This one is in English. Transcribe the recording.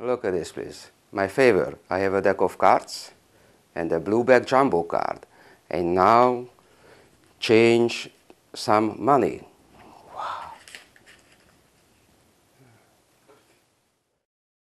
Look at this, please. My favor, I have a deck of cards and a blue bag jumbo card. And now change some money.